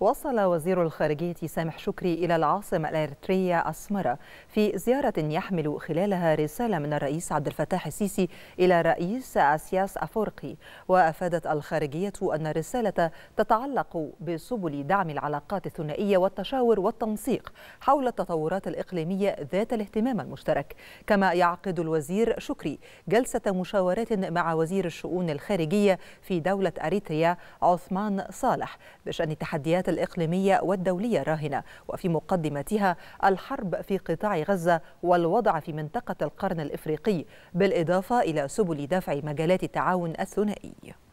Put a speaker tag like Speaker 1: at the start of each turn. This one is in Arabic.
Speaker 1: وصل وزير الخارجية سامح شكري إلى العاصمة الإريترية أسمرة في زيارة يحمل خلالها رسالة من الرئيس عبد الفتاح السيسي إلى رئيس أسياس أفورقي وأفادت الخارجية أن الرسالة تتعلق بسبل دعم العلاقات الثنائية والتشاور والتنسيق حول التطورات الإقليمية ذات الاهتمام المشترك كما يعقد الوزير شكري جلسة مشاورات مع وزير الشؤون الخارجية في دولة أريتريا عثمان صالح بشأن تحديات الإقليمية والدولية راهنة وفي مقدمتها الحرب في قطاع غزة والوضع في منطقة القرن الإفريقي بالإضافة إلى سبل دفع مجالات التعاون الثنائي